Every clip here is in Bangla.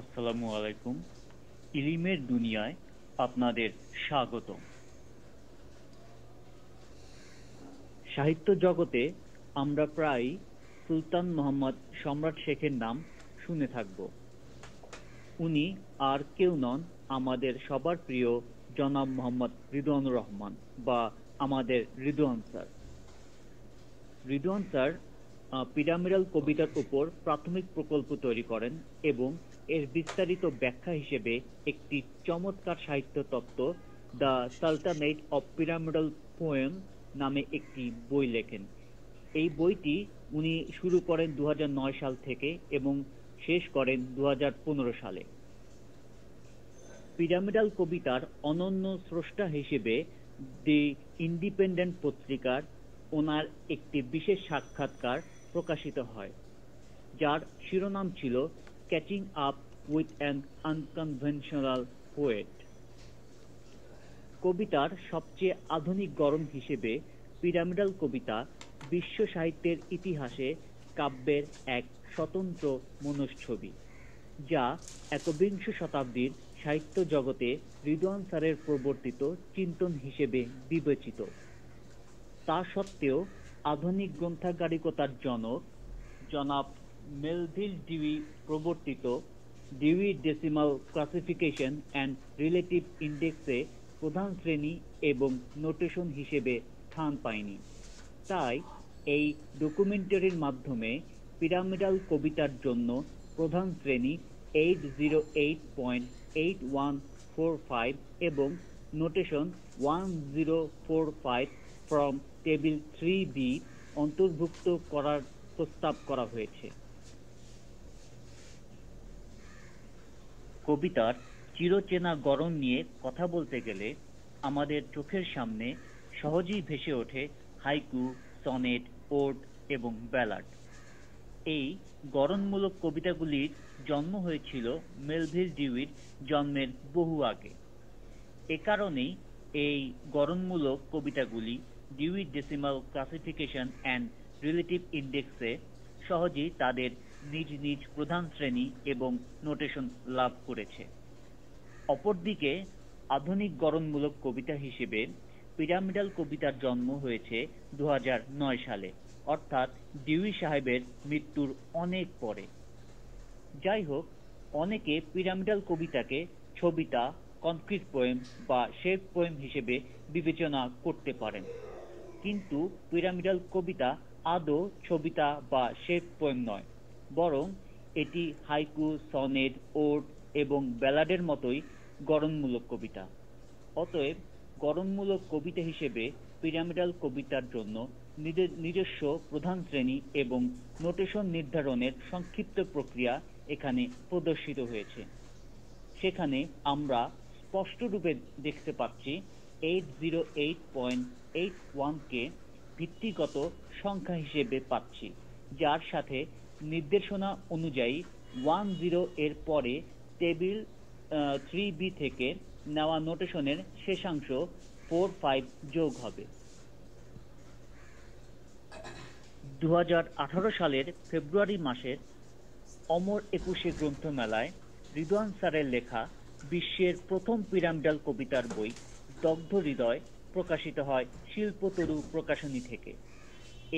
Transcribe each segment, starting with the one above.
আসসালামু আলাইকুম ইলিমের দুনিয়ায় আপনাদের স্বাগত সাহিত্য জগতে আমরা প্রায় সুলতান মোহাম্মদ সম্রাট শেখের নাম শুনে থাকব উনি আর কেউ নন আমাদের সবার প্রিয় জনাব মোহাম্মদ রিদুয়ানুর রহমান বা আমাদের Riduan sir Riduan sir pyramidal কবিতার উপর প্রাথমিক প্রকল্প তৈরি করেন এবং এর বিস্তারিত ব্যাখ্যা হিসেবে একটি চমৎকার সাহিত্য তত্ত্ব the sultanate of pyramidal poem নামে একটি বই লেখেন এই বইটি উনি শুরু করেন দু সাল থেকে এবং শেষ করেন দু সালে পিরামিডাল কবিতার অনন্য স্রষ্টা হিসেবে দি ইন্ডিপেন্ডেন্ট পত্রিকার ওনার একটি বিশেষ সাক্ষাৎকার প্রকাশিত হয় যার শিরোনাম ছিল catching up with an unconventional poet কবিতার সবচেয়ে আধুনিক গরম হিসেবে পিরামিডাল কবিতা বিশ্ব সাহিত্যের ইতিহাসে কাব্যের এক স্বতন্ত্র মনস্ছবি যা একবিংশ শতাব্দীর সাহিত্য জগতে রিদওয়ান স্যারের প্রবর্তিত চিন্তন হিসেবে বিবেচিত তা সত্ত্বেও আধুনিক গ্রন্থাগারিকতার জনক জনাব মেলভিল ডিউই প্রবর্তিত Dewey decimal classification and relative ইন্ডেক্সে প্রধান শ্রেণী এবং নোটেশন হিসেবে স্থান পায়নি তাই এই ডকুমেন্টারির মাধ্যমে পিরামিডাল কবিতার জন্য প্রধান শ্রেণী eight zero eight point eight one four five এবং notation one zero four five from table three B অন্তর্ভুক্ত করার প্রস্তাব করা হয়েছে কবিতার চিরচেনা গড়ন নিয়ে কথা বলতে গেলে আমাদের চোখের সামনে সহজেই ভেসে ওঠে হাইকু সনেট ওট এবং ব্যালাট এই গড়নমূলক কবিতাগুলির জন্ম হয়েছিল মেলভিল ডিউইট জন্মের বহু আগে এ কারণেই এই গড়নমূলক কবিতাগুলি Dewey decimal classification and relative ইন্ডেক্সে সহজেই তাদের নিজ নিজ প্রধান শ্রেণী এবং নোটেশন লাভ করেছে অপরদিকে আধুনিক গড়নমূলক কবিতা হিসেবে পিরামিডাল কবিতার জন্ম হয়েছে দু সালে অর্থাৎ ডিউই সাহেবের মৃত্যুর অনেক পরে যাই হোক অনেকে পিরামিডাল কবিতাকে ছবিতা কনক্রিট পোয়েম বা শেপ পোয়েম হিসেবে বিবেচনা করতে পারেন কিন্তু পিরামিডাল কবিতা আদৌ ছবিতা বা শেপ পোয়েম নয় বরং এটি হাইকু সনেট ওট এবং ব্যালাডের মতোই গড়নমূলক কবিতা অতএব গড়নমূলক কবিতা হিসেবে পিরামিডাল কবিতার জন্য নিজস্ব প্রধান শ্রেণী এবং নোটেশন নির্ধারণের সংক্ষিপ্ত প্রক্রিয়া এখানে প্রদর্শিত হয়েছে সেখানে আমরা স্পষ্টরূপে দেখতে পাচ্ছি eight eight zero point eight কে ভিত্তিগত সংখ্যা হিসেবে পাচ্ছি যার সাথে নির্দেশনা অনুযায়ী ওয়ান জিরো এর পরে টেবিল থ্রি বি থেকে নেওয়া নোটেশনের শেষাংশ ফোর ফাইভ যোগ হবে দু সালের ফেব্রুয়ারি মাসের অমর একুশে গ্রন্থমেলায় রিদওয়ান স্যারের লেখা বিশ্বের প্রথম পিরামিডাল কবিতার বই দগ্ধ হৃদয় প্রকাশিত হয় শিল্পতরু প্রকাশনী থেকে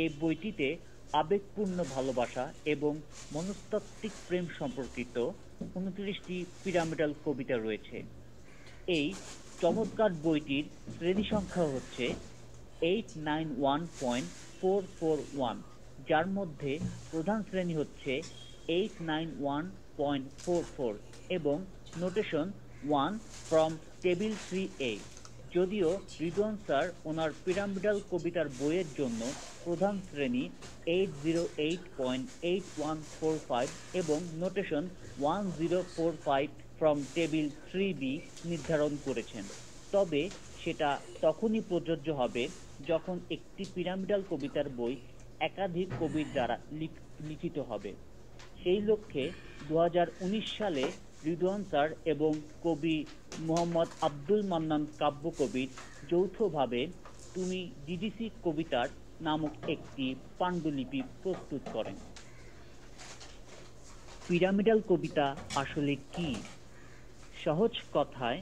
এই বইটিতে আবেগপূর্ণ ভালোবাসা এবং মনস্তাত্ত্বিক প্রেম সম্পর্কিত উনত্রিশটি পিরামিডাল কবিতা রয়েছে এই চমৎকার বইটির শ্রেণী সংখ্যা হচ্ছে eight nine one point four four one যার মধ্যে প্রধান শ্রেণী হচ্ছে eight nine one point four four এবং notation one from table three A যদিও রিদওয়ান স্যার ওনার পিরামিডাল কবিতার বইয়ের জন্য প্রধান শ্রেণী eight zero eight point eight one four five এবং notation one zero four five from table three B নির্ধারণ করেছেন তবে সেটা তখনই প্রযোজ্য হবে যখন একটি পিরামিডাল কবিতার বই একাধিক কবির দ্বারা লিখিত হবে সেই লক্ষ্যে দু সালে রিদোয়ান স্যার এবং কবি মোহাম্মদ আব্দুল মান্নান কাব্য কাব্যকবির যৌথভাবে তুমি ডিডিসি কবিতার নামক একটি পাণ্ডুলিপি প্রস্তুত করেন পিরামিডাল কবিতা আসলে কি সহজ কথায়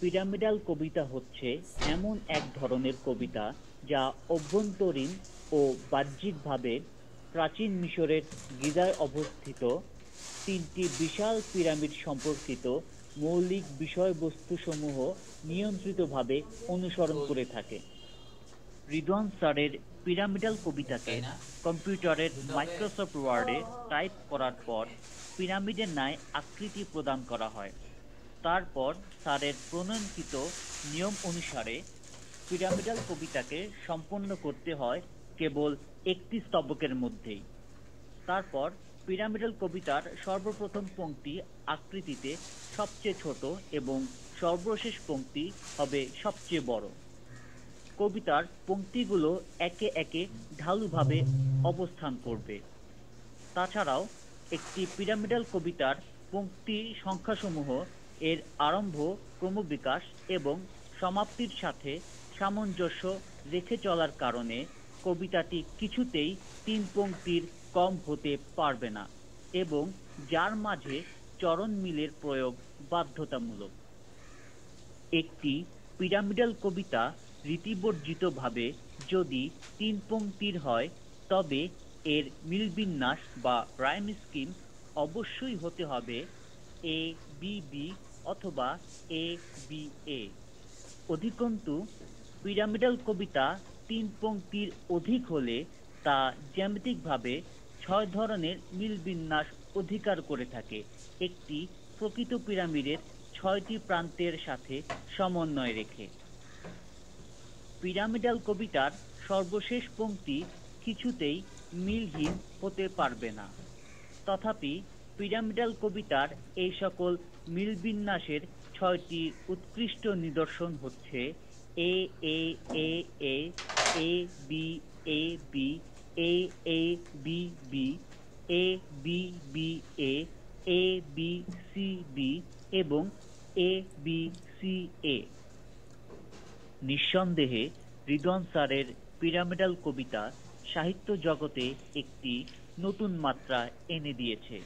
পিরামিডাল কবিতা হচ্ছে এমন এক ধরনের কবিতা যা অভ্যন্তরীণ ও বাহ্যিকভাবে প্রাচীন মিশরের গিজায় অবস্থিত তিনটি বিশাল পিরামিড সম্পর্কিত মৌলিক বিষয়বস্তুসমূহ নিয়ন্ত্রিতভাবে অনুসরণ করে থাকে রিদওয়ান স্যারের পিরামিডাল কবিতাকে কম্পিউটারের মাইক্রোসফট ওয়ার্ডে টাইপ করার পর পিরামিডের ন্যায় আকৃতি প্রদান করা হয় তারপর স্যারের প্রণয়নকৃত নিয়ম অনুসারে পিরামিডাল কবিতাকে সম্পন্ন করতে হয় কেবল একটি স্তবকের মধ্যেই তারপর পিরামিডাল কবিতার সর্বপ্রথম পংক্তি আকৃতিতে সবচেয়ে ছোট এবং সর্বশেষ পংক্তি হবে সবচেয়ে বড় কবিতার পংক্তিগুলো একে একে ঢালুভাবে অবস্থান করবে তাছাড়াও একটি পিরামিডাল কবিতার পংক্তি সংখ্যাসমূহ এর আরম্ভ ক্রমবিকাশ এবং সমাপ্তির সাথে সামঞ্জস্য রেখে চলার কারণে কবিতাটি কিছুতেই তিন পংক্তির কম হতে পারবে না এবং যার মাঝে চরণ মিলের প্রয়োগ বাধ্যতামূলক একটি পিরামিডাল কবিতা রীতিবর্জিতভাবে যদি তিন পংক্তির হয় তবে এর মিলবিন্যাস বা রাইম স্কিম অবশ্যই হতে হবে এ বি বি অথবা এ বি এ অধিকন্তু পিরামিডাল কবিতা তিন পংক্তির অধিক হলে তা জ্যামিতিকভাবে ছয় ধরনের মিল বিন্যাস অধিকার করে থাকে একটি প্রকৃত পিরামিডের ছয়টি প্রান্তের সাথে সমন্বয় রেখে পিরামিডাল কবিতার সর্বশেষ পংক্তি কিছুতেই মিলহীন হতে পারবে না তথাপি পিরামিডাল কবিতার এই সকল মিলবিন্যাসের ছয়টি উৎকৃষ্ট নিদর্শন হচ্ছে A A A A A B A B A A B B A B B A A B C B এবং এ বি সি এ নিঃসন্দেহে রিদন স্যারের পিরামিডাল কবিতা সাহিত্য জগতে একটি নতুন মাত্রা এনে দিয়েছে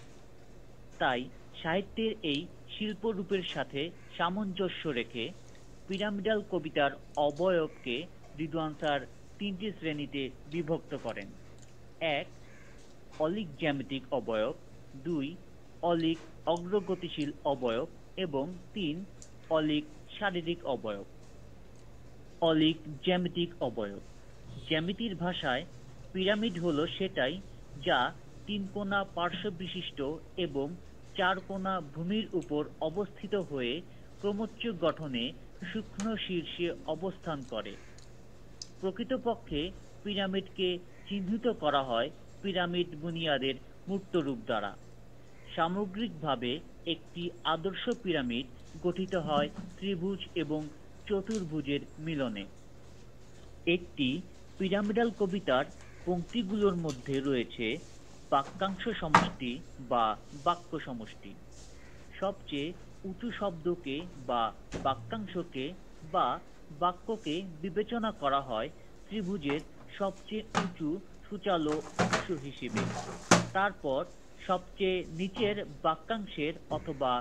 তাই সাহিত্যের এই শিল্পরূপের সাথে সামঞ্জস্য রেখে পিরামিডাল কবিতার অবয়বকে রিদওয়ান স্যার তিনটি শ্রেণীতে বিভক্ত করেন এক অলিক জ্যামিতিক অবয়ব দুই অলিক অগ্রগতিশীল অবয়ব এবং তিন অলিক শারীরিক অবয়ব অলিক জ্যামিতিক অবয়ব জ্যামিতির ভাষায় পিরামিড হল সেটাই যা তিন কোণা পার্শ্ব বিশিষ্ট এবং চার কোণা ভূমির উপর অবস্থিত হয়ে ক্রমোচ্চ গঠনে সূক্ষ্ম শীর্ষে অবস্থান করে প্রকৃতপক্ষে পিরামিডকে চিহ্নিত করা হয় পিরামিড বুনিয়াদের মূর্তরূপ দ্বারা সামগ্রিকভাবে একটি আদর্শ পিরামিড গঠিত হয় ত্রিভুজ এবং চতুর্ভুজের মিলনে একটি পিরামিডাল কবিতার পঙ্ক্তিগুলোর মধ্যে রয়েছে বাক্যাংশ সমষ্টি বা বাক্য সমষ্টি সবচেয়ে উঁচু শব্দকে বা বাক্যাংশকে বা বাক্যকে বিবেচনা করা হয় ত্রিভুজের সবচেয়ে উঁচু সূচালো অংশ হিসেবে তারপর সবচেয়ে নিচের বাক্যাংশের অথবা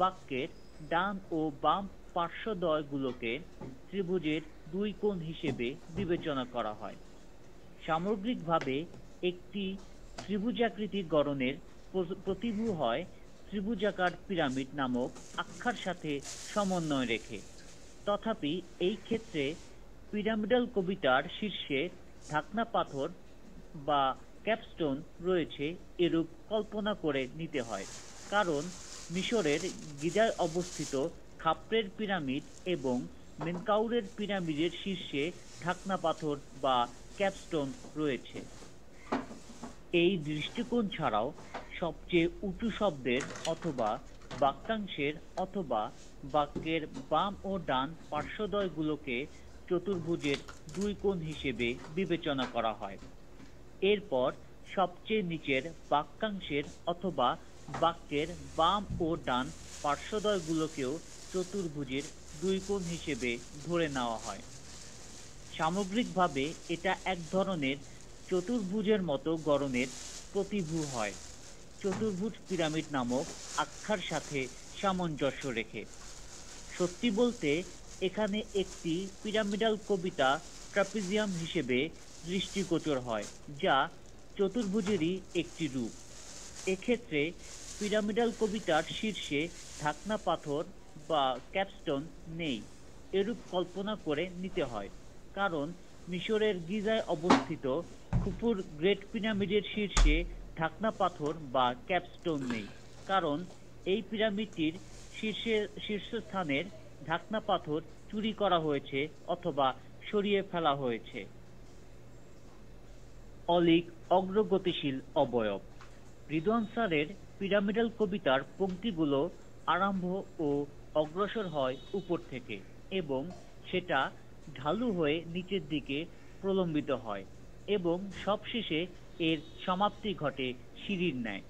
বাক্যের ডান ও বাম পার্শ্বদ্বয়গুলোকে ত্রিভুজের দুই কোণ হিসেবে বিবেচনা করা হয় সামগ্রিকভাবে একটি ত্রিভুজাকৃতি গড়নের প্রতিভূ হয় ত্রিভুজাকার পিরামিড নামক আখ্যার সাথে সমন্বয় রেখে তথাপি এই ক্ষেত্রে পিরামিডাল কবিতার শীর্ষে ঢাকনা পাথর বা ক্যাপস্টোন রয়েছে এরূপ কল্পনা করে নিতে হয় কারণ মিশরের গিজায় অবস্থিত খাপড়ের পিরামিড এবং মেনকাউরের পিরামিডের শীর্ষে ঢাকনা পাথর বা ক্যাপস্টোন রয়েছে এই দৃষ্টিকোণ ছাড়াও সবচেয়ে উঁচু শব্দের অথবা বাক্যাংশের অথবা বাক্যের বাম ও ডান পার্শ্বদয়গুলোকে চতুর্ভুজের দুই কোণ হিসেবে বিবেচনা করা হয় এরপর সবচেয়ে নিচের বাক্যাংশের অথবা বাক্যের বাম ও ডান পার্শ্বদয়গুলোকেও চতুর্ভুজের দুই কোণ হিসেবে ধরে নেওয়া হয় সামগ্রিকভাবে এটা এক ধরনের চতুর্ভুজের মতো গড়নের প্রতিভূ হয় চতুর্ভুজ পিরামিড নামক আখ্যার সাথে সামঞ্জস্য রেখে সত্যি বলতে এখানে একটি পিরামিডাল কবিতা ট্রাপিজিয়াম হিসেবে দৃষ্টিগোচর হয় যা চতুর্ভুজেরই একটি রূপ এক্ষেত্রে পিরামিডাল কবিতার শীর্ষে ঢাকনা পাথর বা ক্যাপস্টোন নেই এরূপ কল্পনা করে নিতে হয় কারণ মিশরের গিজায় অবস্থিত খুপুর গ্রেট পিরামিডের শীর্ষে ঢাকনা পাথর বা ক্যাপস্টোন নেই কারণ এই পিরামিডটির শীর্ষে শীর্ষস্থানের ঢাকনা পাথর চুরি করা হয়েছে অথবা সরিয়ে ফেলা হয়েছে অলিক অগ্রগতিশীল অবয়ব রিদওয়ান স্যারের পিরামিডাল কবিতার পঙ্ক্তিগুলো আরম্ভ ও অগ্রসর হয় উপর থেকে এবং সেটা ঢালু হয়ে নিচের দিকে প্রলম্বিত হয় এবং সবশেষে এর সমাপ্তি ঘটে সিঁড়ির ন্যায়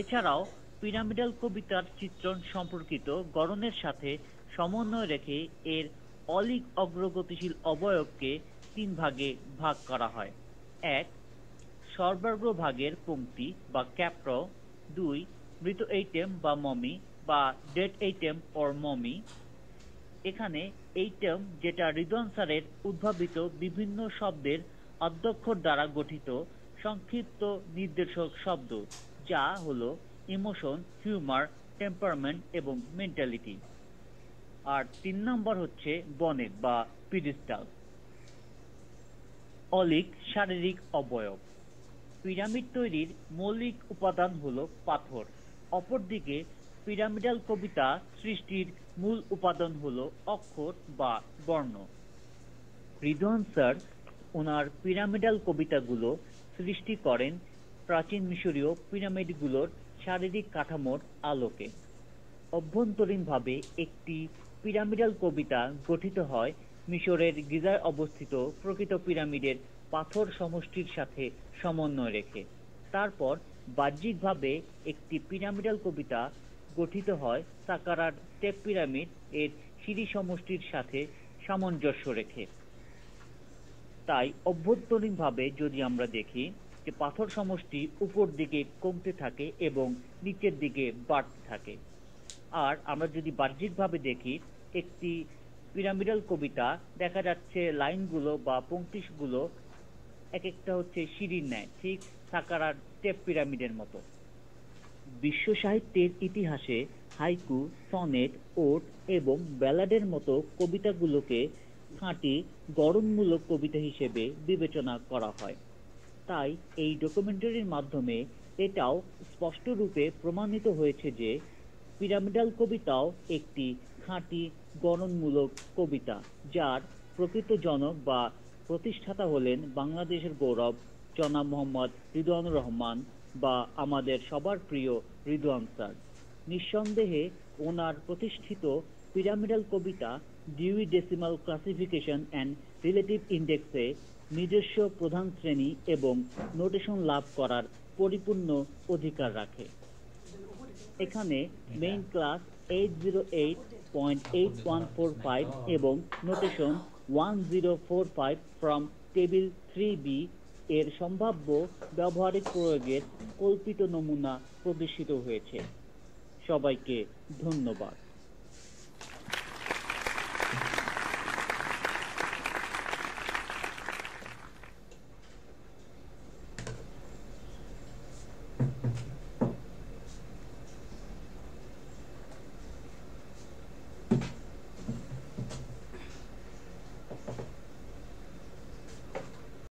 এছাড়াও পিরামিডাল কবিতার চিত্রণ সম্পর্কিত গড়নের সাথে সমন্বয় রেখে এর অলিক অগ্রগতিশীল অবয়বকে তিন ভাগে ভাগ করা হয় এক সর্বাগ্র ভাগের পংক্তি বা ক্যাপ্র দুই মৃত এইটেম বা মমি বা ডেড এইটেম অর মমি এখানে এইটেম যেটা রিদনসারের উদ্ভাবিত বিভিন্ন শব্দের অধ্যক্ষর দ্বারা গঠিত সংক্ষিপ্ত নির্দেশক শব্দ যা হলো ইমোশন হিউমার টেম্পারমেন্ট এবং মেন্টালিটি আর তিন নম্বর হচ্ছে বনেট বা পিডিস্টাল অলিক শারীরিক অবয়ব পিরামিড তৈরির মৌলিক উপাদান হল পাথর অপরদিকে পিরামিডাল কবিতা সৃষ্টির মূল উপাদান হল অক্ষর বা বর্ণ রিদওয়ান স্যার ওনার পিরামিডাল কবিতাগুলো সৃষ্টি করেন প্রাচীন মিশরীয় পিরামিডগুলোর শারীরিক কাঠামোর আলোকে অভ্যন্তরীণভাবে একটি পিরামিডাল কবিতা গঠিত হয় মিশরের গিজায় অবস্থিত প্রকৃত পিরামিডের পাথর সমষ্টির সাথে সমন্বয় রেখে তারপর বাহ্যিকভাবে একটি পিরামিডাল কবিতা গঠিত হয় সাকারার স্টেপ পিরামিড এর সিঁড়ি সমষ্টির সাথে সামঞ্জস্য রেখে তাই অভ্যন্তরীণভাবে যদি আমরা দেখি যে পাথর সমষ্টি উপর দিকে কমতে থাকে এবং নিচের দিকে বাড়তে থাকে আর আমরা যদি বাহ্যিকভাবে দেখি একটি পিরামিডাল কবিতা দেখা যাচ্ছে লাইনগুলো বা পঙ্ক্তিগুলো এক একটা হচ্ছে সিঁড়ির ন্যায় ঠিক সাকারার স্টেপ পিরামিডের মতো বিশ্ব সাহিত্যের ইতিহাসে হাইকু সনেট ওট এবং ব্যালাডের মতো কবিতাগুলোকে খাঁটি গরমমূলক কবিতা হিসেবে বিবেচনা করা হয় তাই এই ডকুমেন্টারির মাধ্যমে এটাও স্পষ্টরূপে প্রমাণিত হয়েছে যে পিরামিডাল কবিতাও একটি খাঁটি গণনমূলক কবিতা যার প্রকৃত জনক বা প্রতিষ্ঠাতা হলেন বাংলাদেশের গৌরব জনাব মোহাম্মদ রিদুয়ানুর রহমান বা আমাদের সবার প্রিয় রিদুয়ান স্যার নিঃসন্দেহে ওনার প্রতিষ্ঠিত পিরামিডাল কবিতা Dewey decimal classification and relative ইন্ডেক্সে নিজস্ব প্রধান শ্রেণী এবং নোটেশন লাভ করার পরিপূর্ণ অধিকার রাখে এখানে main class eight zero eight point eight one four five এবং notation one zero four five from table three B এর সম্ভাব্য ব্যবহারিক প্রয়োগের কল্পিত নমুনা প্রদর্শিত হয়েছে সবাইকে ধন্যবাদ